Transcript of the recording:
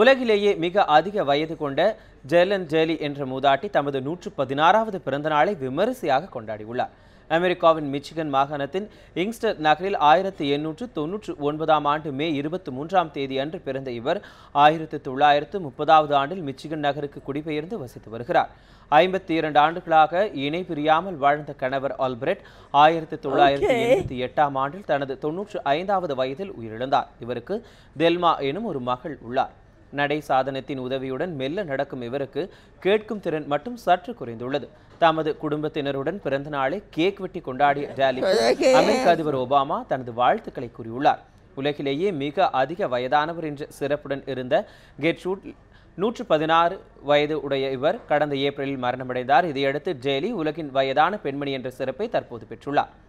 உலகிலேயே மிக அதிக வயது கொண்ட ஜெயலன் ஜெயலி என்ற மூதாட்டி தமது நூற்று பதினாறாவது பிறந்தநாளை விமரிசையாக கொண்டாடியுள்ளார் அமெரிக்காவின் மிச்சிகன் மாகாணத்தின் இங்ஸ்டர் நகரில் ஆயிரத்தி எண்ணூற்று தொன்னூற்று ஒன்பதாம் ஆண்டு மே இருபத்தி மூன்றாம் தேதி அன்று பிறந்த இவர் ஆயிரத்தி தொள்ளாயிரத்து முப்பதாவது ஆண்டில் மிச்சிகன் நகருக்கு குடிபெயர்ந்து வசித்து வருகிறார் ஐம்பத்தி இரண்டு ஆண்டுகளாக இணை பிரியாமல் வாழ்ந்த கணவர் ஆல்பிரட் ஆயிரத்தி தொள்ளாயிரத்தி எண்பத்தி எட்டாம் ஆண்டில் தனது தொன்னூற்று ஐந்தாவது வயதில் உயிரிழந்தார் இவருக்கு தெல்மா எனும் ஒரு மகள் உள்ளார் நடை சாதனத்தின் உதவியுடன் மெல்ல நடக்கும் இவருக்கு கேட்கும் திறன் மட்டும் சற்று குறைந்துள்ளது தமது குடும்பத்தினருடன் பிறந்த நாளை கேக் வெட்டி கொண்டாடிய ரேலிக்கு அமெரிக்க அதிபர் ஒபாமா தனது வாழ்த்துக்களை கூறியுள்ளார் உலகிலேயே மிக அதிக வயதானவர் என்ற சிறப்புடன் இருந்த கெட்ரூட் நூற்று பதினாறு வயது உடைய இவர் கடந்த ஏப்ரலில் மரணமடைந்தார் இதையடுத்து ஜெயலி உலகின் வயதான பெண்மணி என்ற சிறப்பை தற்போது பெற்றுள்ளார்